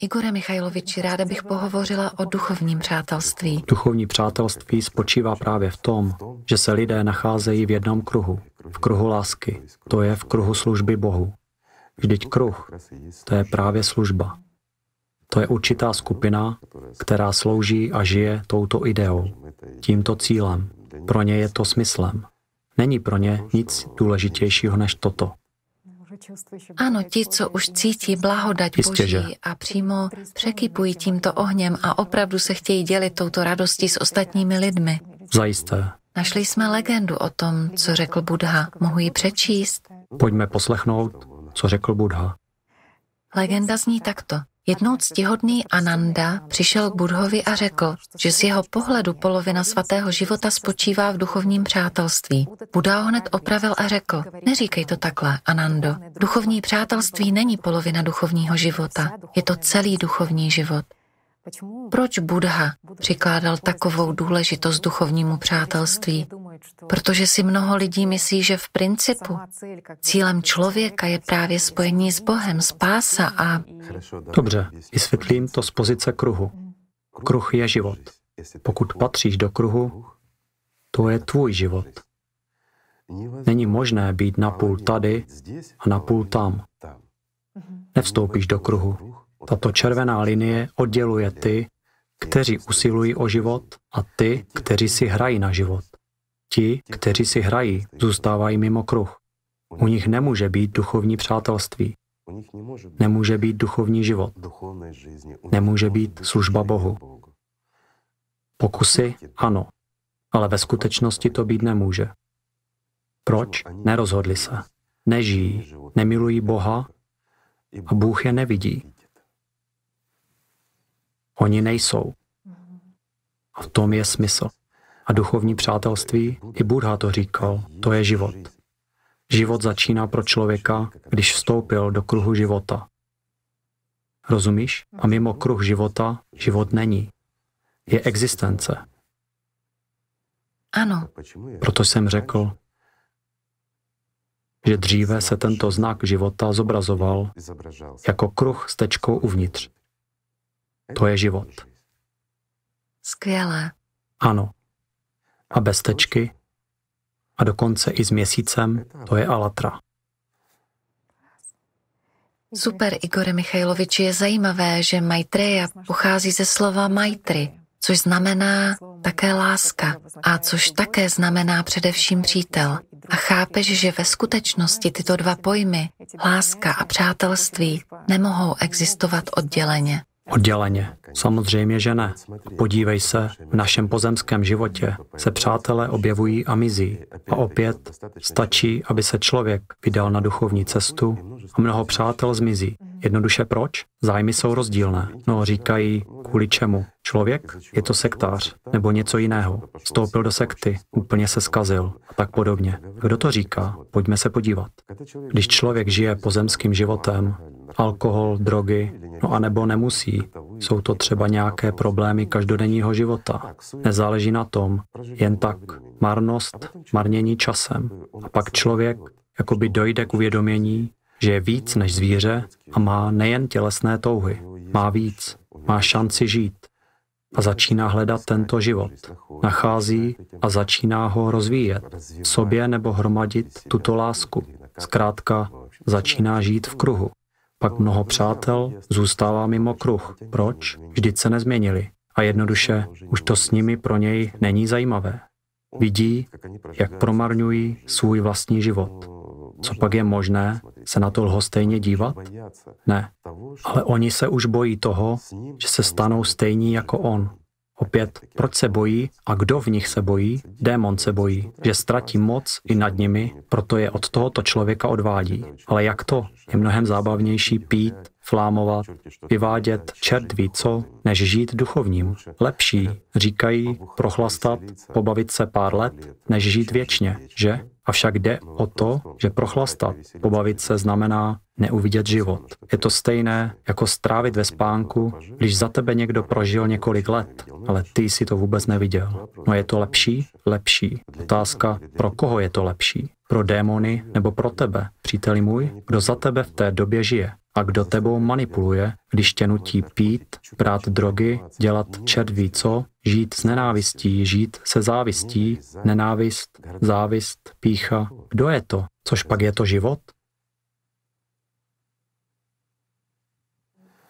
Igore Michajloviči, ráda bych pohovořila o duchovním přátelství. Duchovní přátelství spočívá právě v tom, že se lidé nacházejí v jednom kruhu, v kruhu lásky, to je v kruhu služby Bohu. Vždyť kruh, to je právě služba. To je určitá skupina, která slouží a žije touto ideou, tímto cílem. Pro ně je to smyslem. Není pro ně nic důležitějšího než toto. Ano, ti, co už cítí blahodať Jistě, Boží a přímo překypují tímto ohněm a opravdu se chtějí dělit touto radostí s ostatními lidmi. Zajisté. Našli jsme legendu o tom, co řekl Budha. Mohu ji přečíst? Pojďme poslechnout, co řekl Budha. Legenda zní takto. Jednou ctihodný Ananda přišel k Budhovi a řekl, že z jeho pohledu polovina svatého života spočívá v duchovním přátelství. Buda ho hned opravil a řekl, neříkej to takhle, Anando. Duchovní přátelství není polovina duchovního života, je to celý duchovní život. Proč Buddha přikládal takovou důležitost duchovnímu přátelství? Protože si mnoho lidí myslí, že v principu cílem člověka je právě spojení s Bohem, spása a... Dobře, vysvětlím to z pozice kruhu. Mm. Kruh je život. Pokud patříš do kruhu, to je tvůj život. Není možné být napůl tady a napůl tam. Nevstoupíš do kruhu. Tato červená linie odděluje ty, kteří usilují o život a ty, kteří si hrají na život. Ti, kteří si hrají, zůstávají mimo kruh. U nich nemůže být duchovní přátelství. Nemůže být duchovní život. Nemůže být služba Bohu. Pokusy ano, ale ve skutečnosti to být nemůže. Proč? Nerozhodli se. Nežijí, nemilují Boha a Bůh je nevidí. Oni nejsou. A v tom je smysl. A duchovní přátelství, i Buddha to říkal, to je život. Život začíná pro člověka, když vstoupil do kruhu života. Rozumíš? A mimo kruh života život není. Je existence. Ano. Proto jsem řekl, že dříve se tento znak života zobrazoval jako kruh s tečkou uvnitř. To je život. Skvělé. Ano. A bez tečky a dokonce i s měsícem, to je Alatra. Super, Igore Michajloviči, je zajímavé, že Maitreya pochází ze slova Maitri, což znamená také láska, a což také znamená především přítel. A chápeš, že ve skutečnosti tyto dva pojmy, láska a přátelství, nemohou existovat odděleně. Odděleně. Samozřejmě, že ne. Podívej se, v našem pozemském životě se přátelé objevují a mizí. A opět stačí, aby se člověk vydal na duchovní cestu a mnoho přátel zmizí. Jednoduše proč? Zájmy jsou rozdílné. No, říkají, kvůli čemu? Člověk? Je to sektář, nebo něco jiného. Vstoupil do sekty, úplně se skazil a tak podobně. Kdo to říká? Pojďme se podívat. Když člověk žije pozemským životem, alkohol, drogy, no a nebo nemusí, jsou to třeba nějaké problémy každodenního života. Nezáleží na tom, jen tak marnost, marnění časem. A pak člověk jakoby dojde k uvědomění, že je víc než zvíře a má nejen tělesné touhy, má víc, má šanci žít a začíná hledat tento život. Nachází a začíná ho rozvíjet, sobě nebo hromadit tuto lásku. Zkrátka, začíná žít v kruhu. Pak mnoho přátel zůstává mimo kruh. Proč? Vždyť se nezměnili. A jednoduše, už to s nimi pro něj není zajímavé. Vidí, jak promarňují svůj vlastní život. Co pak je možné, se na to lhostejně dívat? Ne. Ale oni se už bojí toho, že se stanou stejní jako on. Opět, proč se bojí a kdo v nich se bojí? Démon se bojí, že ztratí moc i nad nimi, proto je od tohoto člověka odvádí. Ale jak to? Je mnohem zábavnější pít, flámovat, vyvádět čert ví co, než žít duchovním. Lepší, říkají, prochlastat, pobavit se pár let, než žít věčně, že? Avšak jde o to, že prochlastat, pobavit se znamená neuvidět život. Je to stejné, jako strávit ve spánku, když za tebe někdo prožil několik let, ale ty si to vůbec neviděl. No je to lepší? Lepší. Otázka, pro koho je to lepší? Pro démony nebo pro tebe, příteli můj, kdo za tebe v té době žije? A kdo tebou manipuluje, když tě nutí pít, brát drogy, dělat čert ví co, žít s nenávistí, žít se závistí, nenávist, závist, pícha. Kdo je to? Což pak je to život?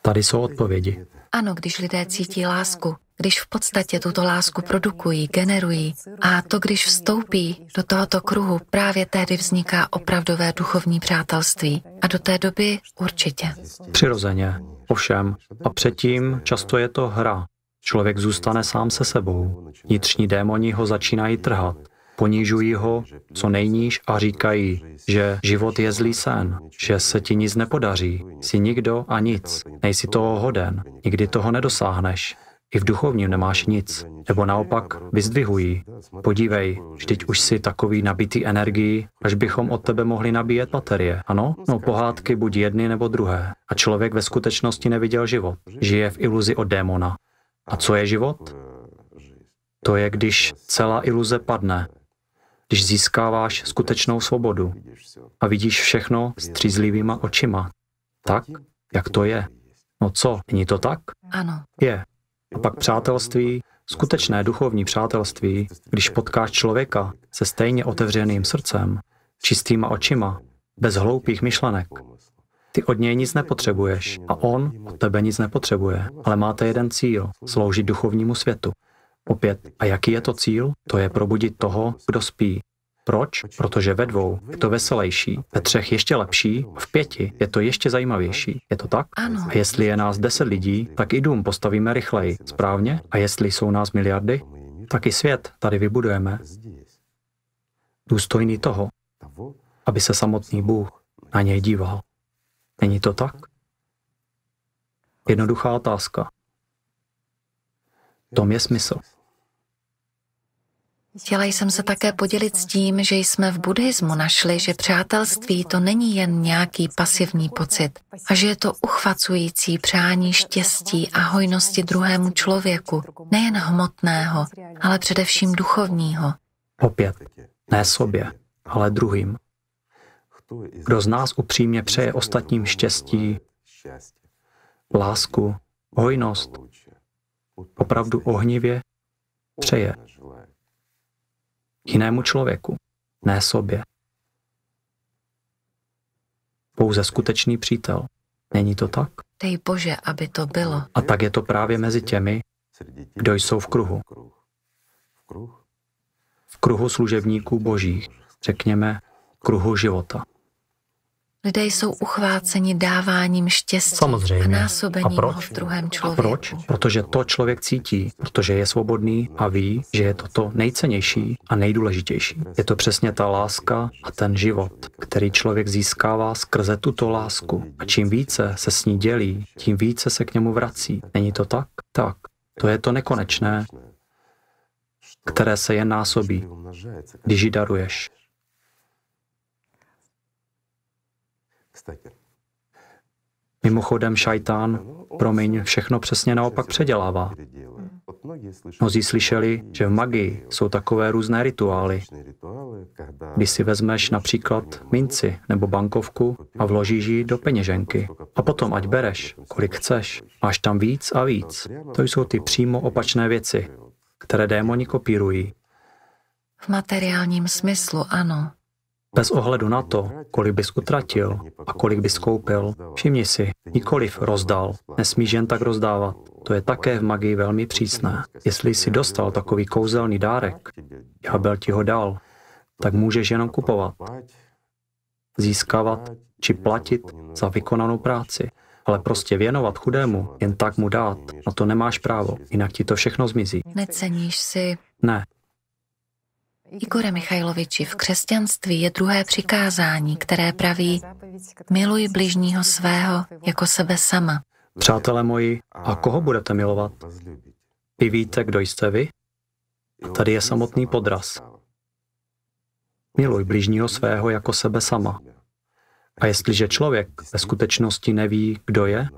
Tady jsou odpovědi. Ano, když lidé cítí lásku, když v podstatě tuto lásku produkují, generují a to, když vstoupí do tohoto kruhu, právě tedy vzniká opravdové duchovní přátelství. A do té doby určitě. Přirozeně, ovšem. A předtím často je to hra. Člověk zůstane sám se sebou. Vnitřní démoni ho začínají trhat ponižují ho co nejníž a říkají, že život je zlý sen, že se ti nic nepodaří, si nikdo a nic, nejsi toho hoden, nikdy toho nedosáhneš. I v duchovním nemáš nic, nebo naopak vyzdvihují. Podívej, vždyť už si takový nabitý energií, až bychom od tebe mohli nabíjet baterie, ano? No pohádky buď jedny nebo druhé. A člověk ve skutečnosti neviděl život. Žije v iluzi od démona. A co je život? To je, když celá iluze padne, když získáváš skutečnou svobodu a vidíš všechno střízlivýma očima. Tak, jak to je. No co, není to tak? Ano. Je. A pak přátelství, skutečné duchovní přátelství, když potkáš člověka se stejně otevřeným srdcem, čistýma očima, bez hloupých myšlenek. Ty od něj nic nepotřebuješ a on od tebe nic nepotřebuje, ale máte jeden cíl, sloužit duchovnímu světu. Opět, a jaký je to cíl? To je probudit toho, kdo spí, proč? Protože ve dvou je to veselější, ve třech ještě lepší, v pěti je to ještě zajímavější. Je to tak? Ano. A jestli je nás deset lidí, tak i dům postavíme rychleji, správně? A jestli jsou nás miliardy, tak i svět tady vybudujeme. Důstojný toho, aby se samotný Bůh na něj díval. Není to tak? Jednoduchá otázka. V tom je smysl. Chtěla jsem se také podělit s tím, že jsme v buddhismu našli, že přátelství to není jen nějaký pasivní pocit a že je to uchvacující přání štěstí a hojnosti druhému člověku, nejen hmotného, ale především duchovního. Opět, ne sobě, ale druhým. Kdo z nás upřímně přeje ostatním štěstí, lásku, hojnost, opravdu ohnivě přeje jinému člověku, ne sobě. Pouze skutečný přítel. Není to tak? Dej Bože, aby to bylo. A tak je to právě mezi těmi, kdo jsou v kruhu. V kruhu služebníků božích, řekněme, kruhu života. Lidé jsou uchváceni dáváním štěstí Samozřejmě. a násobením a proč? ho v druhém člověku. A proč? Protože to člověk cítí, protože je svobodný a ví, že je to to nejcennější a nejdůležitější. Je to přesně ta láska a ten život, který člověk získává skrze tuto lásku. A čím více se s ní dělí, tím více se k němu vrací. Není to tak? Tak. To je to nekonečné, které se jen násobí, když ji daruješ. Mimochodem, šajtán, no, promiň, všechno přesně naopak předělává. Hmm. Mnozí slyšeli, že v magii jsou takové různé rituály. Když si vezmeš například minci nebo bankovku a vložíš ji do peněženky. A potom ať bereš, kolik chceš. Máš tam víc a víc. To jsou ty přímo opačné věci, které démoni kopírují. V materiálním smyslu ano. Bez ohledu na to, kolik bys utratil a kolik bys koupil, všimni si, nikoliv rozdal. Nesmíš jen tak rozdávat. To je také v magii velmi přísné. Jestli jsi dostal takový kouzelný dárek, ďábel ti ho dal, tak můžeš jenom kupovat, získávat či platit za vykonanou práci. Ale prostě věnovat chudému, jen tak mu dát, na to nemáš právo, jinak ti to všechno zmizí. Neceníš si. Ne, Igore Michajloviči, v křesťanství je druhé přikázání, které praví miluj bližního svého jako sebe sama. Přátelé moji, a koho budete milovat? Vy víte, kdo jste vy? Tady je samotný podraz. Miluj bližního svého jako sebe sama. A jestliže člověk ve skutečnosti neví, kdo je,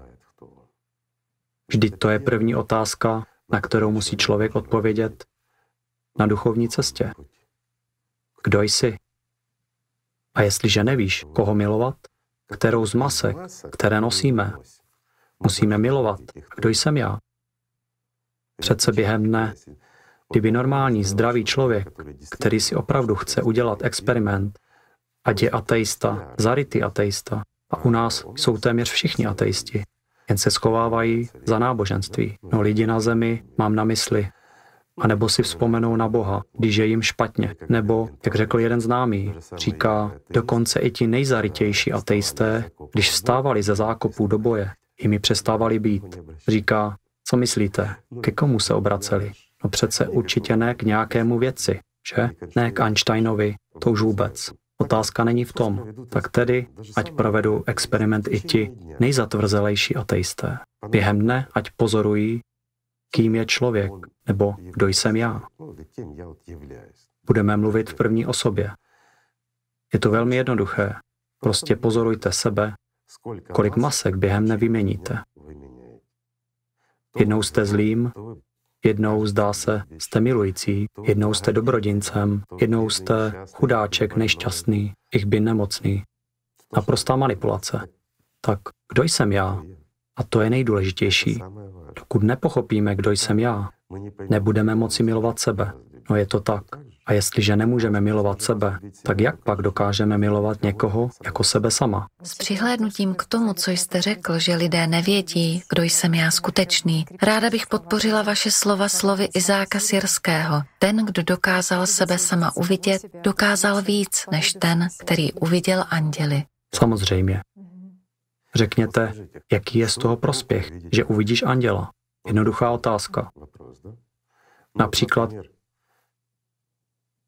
vždyť to je první otázka, na kterou musí člověk odpovědět na duchovní cestě kdo jsi. A jestliže nevíš, koho milovat, kterou z masek, které nosíme, musíme milovat, kdo jsem já. Přece během dne, kdyby normální, zdravý člověk, který si opravdu chce udělat experiment, ať je ateista, zarytý ateista, a u nás jsou téměř všichni ateisti, jen se schovávají za náboženství. No lidi na zemi mám na mysli, a nebo si vzpomenou na Boha, když je jim špatně. Nebo, jak řekl jeden známý, říká, dokonce i ti nejzarytější ateisté, když vstávali ze zákopů do boje, jimi přestávali být. Říká, co myslíte, ke komu se obraceli? No přece určitě ne k nějakému věci, že? Ne k Einsteinovi, to už vůbec. Otázka není v tom. Tak tedy, ať provedou experiment i ti nejzatvrzelejší ateisté. Během dne, ať pozorují, kým je člověk nebo kdo jsem já. Budeme mluvit v první osobě. Je to velmi jednoduché. Prostě pozorujte sebe, kolik masek během nevyměníte. Jednou jste zlým, jednou zdá se jste milující, jednou jste dobrodincem, jednou jste chudáček, nešťastný, ich by nemocný. Naprostá manipulace. Tak kdo jsem já? A to je nejdůležitější. Dokud nepochopíme, kdo jsem já, nebudeme moci milovat sebe. No je to tak. A jestliže nemůžeme milovat sebe, tak jak pak dokážeme milovat někoho jako sebe sama? S přihlédnutím k tomu, co jste řekl, že lidé nevědí, kdo jsem já skutečný, ráda bych podpořila vaše slova slovy Izáka Sirského. Ten, kdo dokázal sebe sama uvidět, dokázal víc než ten, který uviděl anděli. Samozřejmě. Řekněte, jaký je z toho prospěch, že uvidíš anděla? Jednoduchá otázka. Například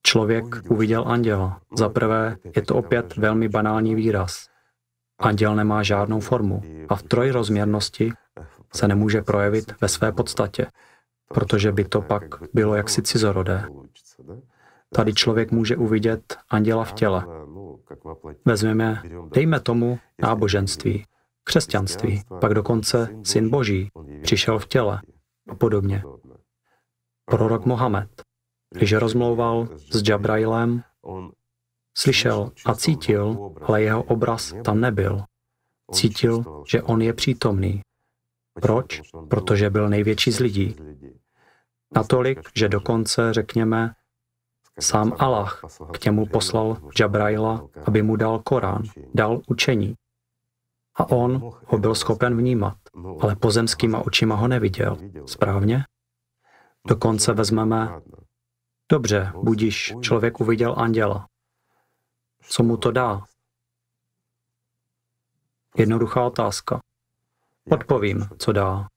člověk uviděl anděla. Za prvé je to opět velmi banální výraz. Anděl nemá žádnou formu a v trojrozměrnosti se nemůže projevit ve své podstatě, protože by to pak bylo jaksi cizorodé. Tady člověk může uvidět anděla v těle. Vezmeme, dejme tomu, náboženství křesťanství, pak dokonce syn Boží, přišel v těle a podobně. Prorok Mohamed, když rozmlouval s Jabrailem, slyšel a cítil, ale jeho obraz tam nebyl. Cítil, že on je přítomný. Proč? Protože byl největší z lidí. Natolik, že dokonce, řekněme, sám Allah k němu poslal Jabraila, aby mu dal Korán, dal učení a on ho byl schopen vnímat, ale pozemskýma očima ho neviděl. Správně? Dokonce vezmeme, dobře, budíš, člověk uviděl anděla. Co mu to dá? Jednoduchá otázka. Odpovím, co dá.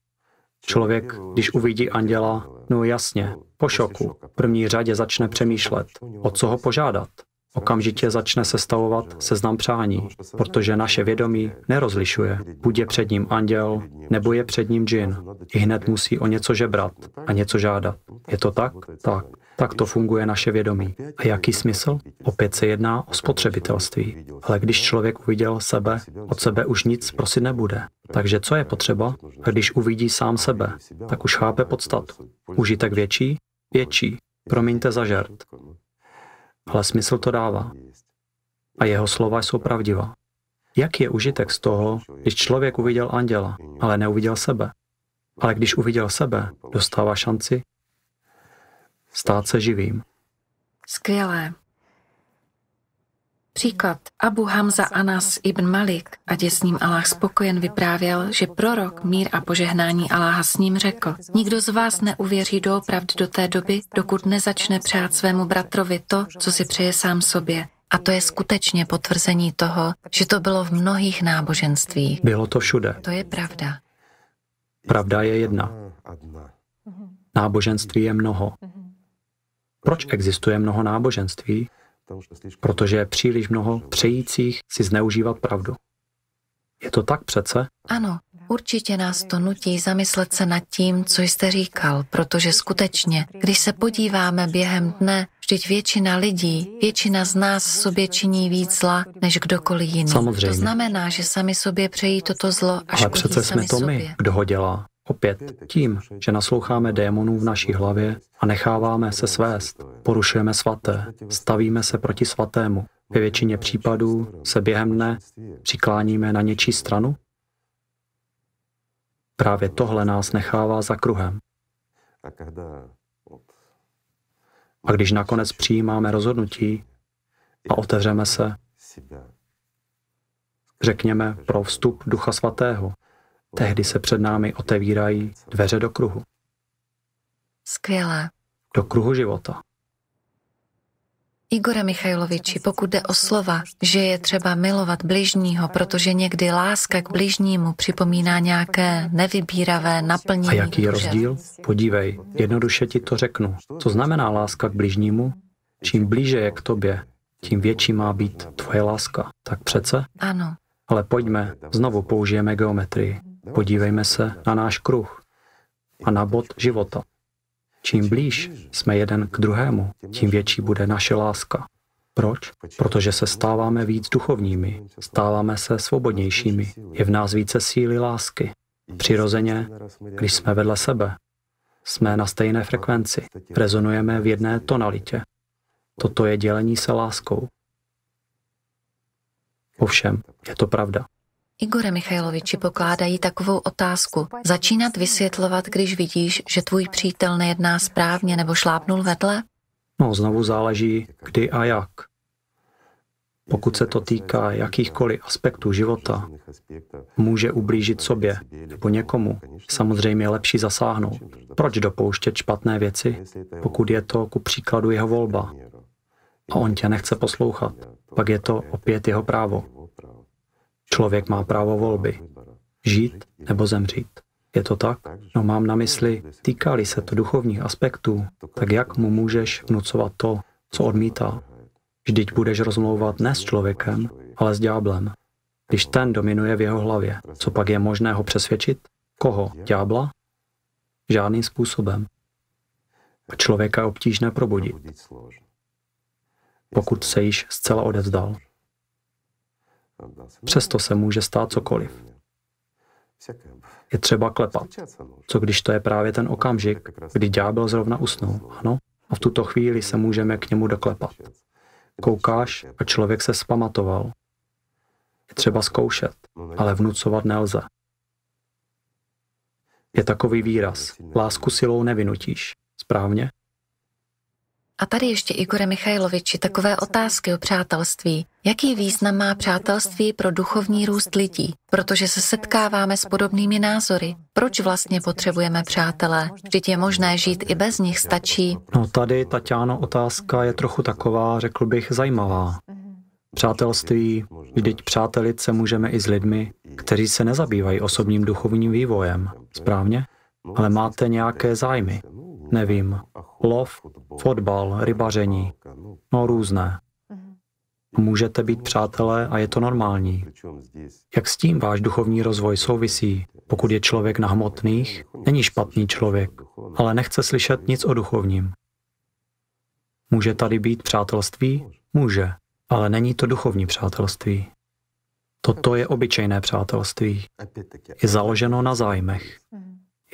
Člověk, když uvidí anděla, no jasně, po šoku, v první řadě začne přemýšlet, o co ho požádat. Okamžitě začne sestavovat seznam přání, protože naše vědomí nerozlišuje. Buď je před ním anděl, nebo je před ním džin. I hned musí o něco žebrat a něco žádat. Je to tak? Tak. Tak to funguje naše vědomí. A jaký smysl? Opět se jedná o spotřebitelství. Ale když člověk uviděl sebe, od sebe už nic prosit nebude. Takže co je potřeba? Když uvidí sám sebe, tak už chápe podstatu. Užitek větší? Větší. Promiňte za žert ale smysl to dává. A jeho slova jsou pravdivá. Jak je užitek z toho, když člověk uviděl anděla, ale neuviděl sebe? Ale když uviděl sebe, dostává šanci stát se živým. Skvělé. Příklad Abu Hamza Anas ibn Malik, ať je s ním Allah spokojen, vyprávěl, že prorok mír a požehnání Aláha s ním řekl, nikdo z vás neuvěří doopravdy do té doby, dokud nezačne přát svému bratrovi to, co si přeje sám sobě. A to je skutečně potvrzení toho, že to bylo v mnohých náboženstvích. Bylo to všude. To je pravda. Pravda je jedna. Náboženství je mnoho. Proč existuje mnoho náboženství? protože je příliš mnoho přejících si zneužívat pravdu. Je to tak přece? Ano, určitě nás to nutí zamyslet se nad tím, co jste říkal, protože skutečně, když se podíváme během dne, vždyť většina lidí, většina z nás sobě činí víc zla, než kdokoliv jiný. Samozřejmě. To znamená, že sami sobě přejí toto zlo až Ale přece jsme to my, sobě. kdo ho dělá. Opět tím, že nasloucháme démonů v naší hlavě a necháváme se svést, porušujeme svaté, stavíme se proti svatému. Ve většině případů se během dne přikláníme na něčí stranu? Právě tohle nás nechává za kruhem. A když nakonec přijímáme rozhodnutí a otevřeme se, řekněme pro vstup Ducha Svatého, Tehdy se před námi otevírají dveře do kruhu. Skvělé. Do kruhu života. Igore Michajloviči, pokud jde o slova, že je třeba milovat bližního, protože někdy láska k bližnímu připomíná nějaké nevybíravé naplnění. A jaký je rozdíl? Podívej, jednoduše ti to řeknu. Co znamená láska k bližnímu? Čím blíže je k tobě, tím větší má být tvoje láska. Tak přece? Ano. Ale pojďme, znovu použijeme geometrii. Podívejme se na náš kruh a na bod života. Čím blíž jsme jeden k druhému, tím větší bude naše láska. Proč? Protože se stáváme víc duchovními, stáváme se svobodnějšími, je v nás více síly lásky. Přirozeně, když jsme vedle sebe, jsme na stejné frekvenci, rezonujeme v jedné tonalitě. Toto je dělení se láskou. Ovšem, je to pravda. Igore Michailoviči pokládají takovou otázku. Začínat vysvětlovat, když vidíš, že tvůj přítel nejedná správně nebo šlápnul vedle? No, znovu záleží, kdy a jak. Pokud se to týká jakýchkoliv aspektů života, může ublížit sobě nebo někomu. Samozřejmě je lepší zasáhnout. Proč dopouštět špatné věci, pokud je to ku příkladu jeho volba a on tě nechce poslouchat? Pak je to opět jeho právo. Člověk má právo volby. Žít nebo zemřít. Je to tak? No mám na mysli, týkali se to duchovních aspektů, tak jak mu můžeš vnucovat to, co odmítá? Vždyť budeš rozmlouvat ne s člověkem, ale s ďáblem. Když ten dominuje v jeho hlavě, co pak je možné ho přesvědčit? Koho? Ďábla? Žádným způsobem. A člověka je obtížné probudit, pokud se již zcela odevzdal. Přesto se může stát cokoliv. Je třeba klepat. Co když to je právě ten okamžik, kdy ďábel zrovna usnul, ano? A v tuto chvíli se můžeme k němu doklepat. Koukáš a člověk se spamatoval. Je třeba zkoušet, ale vnucovat nelze. Je takový výraz. Lásku silou nevynutíš, Správně? A tady ještě Igore Michajloviči takové otázky o přátelství. Jaký význam má přátelství pro duchovní růst lidí? Protože se setkáváme s podobnými názory. Proč vlastně potřebujeme přátelé? Vždyť je možné žít i bez nich stačí. No tady, Tatiano, otázka je trochu taková, řekl bych, zajímavá. Přátelství, vždyť přátelit se můžeme i s lidmi, kteří se nezabývají osobním duchovním vývojem, správně? Ale máte nějaké zájmy. Nevím. Lov, fotbal, rybaření. No různé. Můžete být přátelé a je to normální. Jak s tím váš duchovní rozvoj souvisí? Pokud je člověk na hmotných, není špatný člověk, ale nechce slyšet nic o duchovním. Může tady být přátelství? Může, ale není to duchovní přátelství. Toto je obyčejné přátelství. Je založeno na zájmech.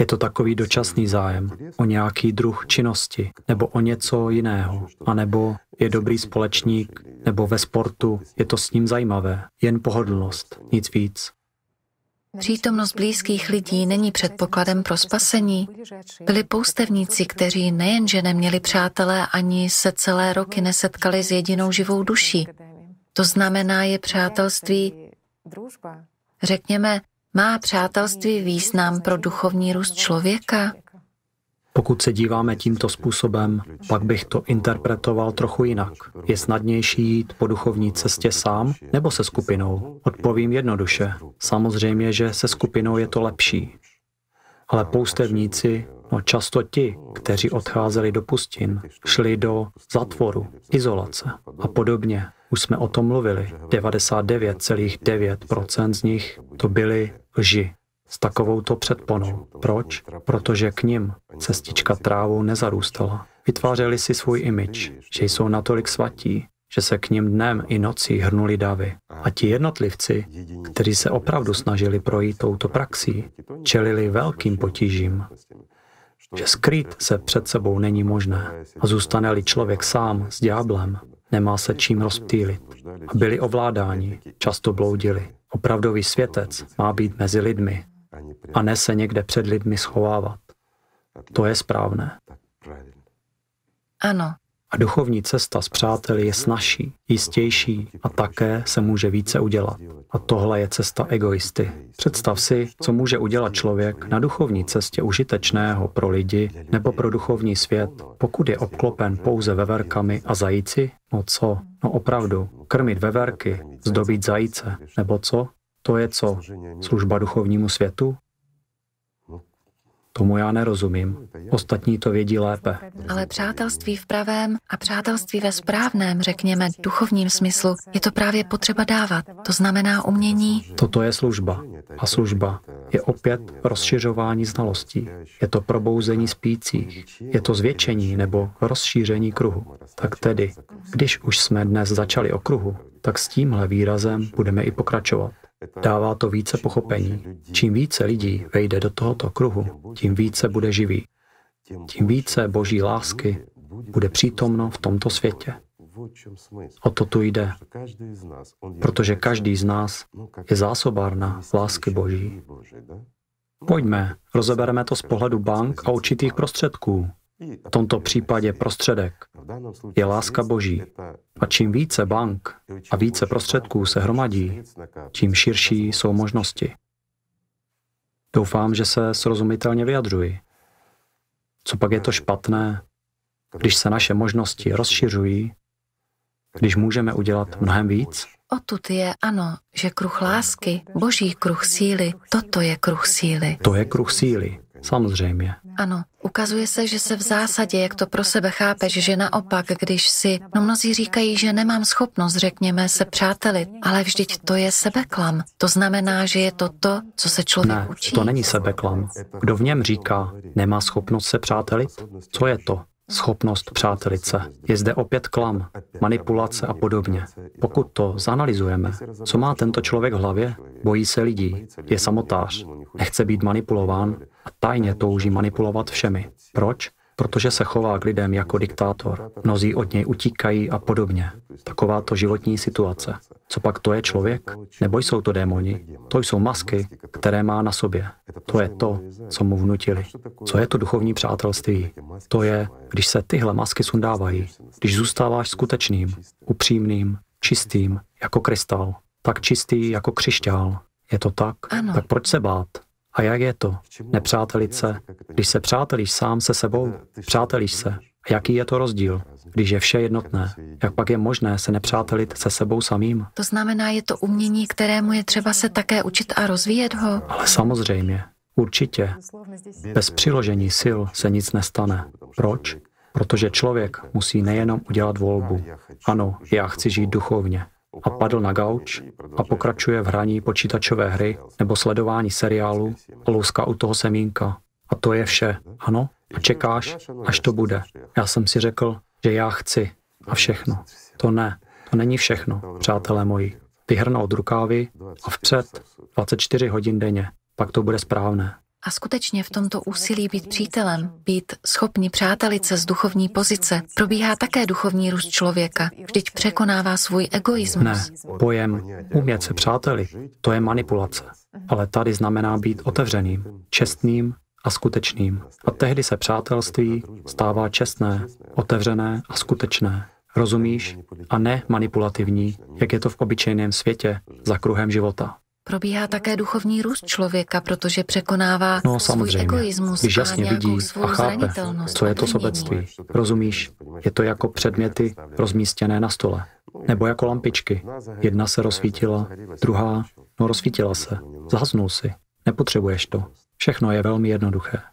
Je to takový dočasný zájem o nějaký druh činnosti nebo o něco jiného. A nebo je dobrý společník, nebo ve sportu je to s ním zajímavé. Jen pohodlnost, nic víc. Přítomnost blízkých lidí není předpokladem pro spasení. Byli poustevníci, kteří nejenže neměli přátelé, ani se celé roky nesetkali s jedinou živou duší. To znamená je přátelství, řekněme, má přátelství význam pro duchovní růst člověka? Pokud se díváme tímto způsobem, pak bych to interpretoval trochu jinak. Je snadnější jít po duchovní cestě sám nebo se skupinou? Odpovím jednoduše. Samozřejmě, že se skupinou je to lepší. Ale poustevníci, no často ti, kteří odcházeli do pustin, šli do zatvoru, izolace a podobně. Už jsme o tom mluvili. 99,9% z nich to byli lži s takovouto předponou. Proč? Protože k ním cestička trávou nezarůstala. Vytvářeli si svůj imič, že jsou natolik svatí, že se k ním dnem i nocí hrnuli davy. A ti jednotlivci, kteří se opravdu snažili projít touto praxí, čelili velkým potížím. Že skrýt se před sebou není možné a zůstane-li člověk sám s ďáblem, nemá se čím rozptýlit. A byli ovládáni, často bloudili. Opravdový světec má být mezi lidmi a ne se někde před lidmi schovávat. To je správné. Ano. A duchovní cesta s přáteli je snažší, jistější a také se může více udělat. A tohle je cesta egoisty. Představ si, co může udělat člověk na duchovní cestě užitečného pro lidi nebo pro duchovní svět, pokud je obklopen pouze veverkami a zajíci, no co, No opravdu, krmit veverky, zdobit zajíce, nebo co? To je co? Služba duchovnímu světu? Tomu já nerozumím. Ostatní to vědí lépe. Ale přátelství v pravém a přátelství ve správném, řekněme, duchovním smyslu, je to právě potřeba dávat. To znamená umění. Toto je služba. A služba je opět rozšiřování znalostí. Je to probouzení spících. Je to zvětšení nebo rozšíření kruhu. Tak tedy, když už jsme dnes začali o kruhu, tak s tímhle výrazem budeme i pokračovat. Dává to více pochopení. Čím více lidí vejde do tohoto kruhu, tím více bude živý. Tím více boží lásky bude přítomno v tomto světě. O to tu jde, protože každý z nás no, je zásobárna lásky Boží. No, Pojďme, rozebereme to z pohledu bank a určitých prostředků. V tomto případě prostředek je láska Boží. A čím více bank a více prostředků se hromadí, tím širší jsou možnosti. Doufám, že se srozumitelně vyjadřuji. Co pak je to špatné, když se naše možnosti rozšiřují když můžeme udělat mnohem víc? O tut je ano, že kruh lásky, boží kruh síly, toto je kruh síly. To je kruh síly, samozřejmě. Ano, ukazuje se, že se v zásadě, jak to pro sebe chápeš, že naopak, když si, no mnozí říkají, že nemám schopnost, řekněme, se přátelit, ale vždyť to je sebeklam. To znamená, že je to to, co se člověk ne, učí. to není sebeklam. Kdo v něm říká, nemá schopnost se přátelit? Co je to? schopnost přátelit se. Je zde opět klam, manipulace a podobně. Pokud to zanalizujeme, co má tento člověk v hlavě? Bojí se lidí, je samotář, nechce být manipulován a tajně touží manipulovat všemi. Proč? protože se chová k lidem jako diktátor. Mnozí od něj utíkají a podobně. Taková to životní situace. Co pak to je člověk? Nebo jsou to démoni? To jsou masky, které má na sobě. To je to, co mu vnutili. Co je to duchovní přátelství? To je, když se tyhle masky sundávají, když zůstáváš skutečným, upřímným, čistým, jako krystal, tak čistý jako křišťál. Je to tak? Ano. Tak proč se bát? A jak je to? Nepřátelit se. Když se přátelíš sám se sebou, přátelíš se. A jaký je to rozdíl, když je vše jednotné? Jak pak je možné se nepřátelit se sebou samým? To znamená, je to umění, kterému je třeba se také učit a rozvíjet ho? Ale samozřejmě, určitě. Bez přiložení sil se nic nestane. Proč? Protože člověk musí nejenom udělat volbu. Ano, já chci žít duchovně a padl na gauč a pokračuje v hraní počítačové hry nebo sledování seriálu a louská u toho semínka. A to je vše, ano? A čekáš, až to bude. Já jsem si řekl, že já chci a všechno. To ne, to není všechno, přátelé moji. Vyhrnout rukávy a vpřed 24 hodin denně. Pak to bude správné a skutečně v tomto úsilí být přítelem, být schopni přátelit se z duchovní pozice, probíhá také duchovní růst člověka. Vždyť překonává svůj egoismus. Ne, pojem umět se přáteli, to je manipulace. Ale tady znamená být otevřeným, čestným a skutečným. A tehdy se přátelství stává čestné, otevřené a skutečné. Rozumíš? A ne manipulativní, jak je to v obyčejném světě za kruhem života. Probíhá také duchovní růst člověka, protože překonává no, samozřejmě. svůj egoismus Když jasně a vidí svou a chápe, co je to sobectví. Rozumíš, je to jako předměty rozmístěné na stole. Nebo jako lampičky. Jedna se rozsvítila, druhá, no rozsvítila se, zhasnul si. Nepotřebuješ to. Všechno je velmi jednoduché.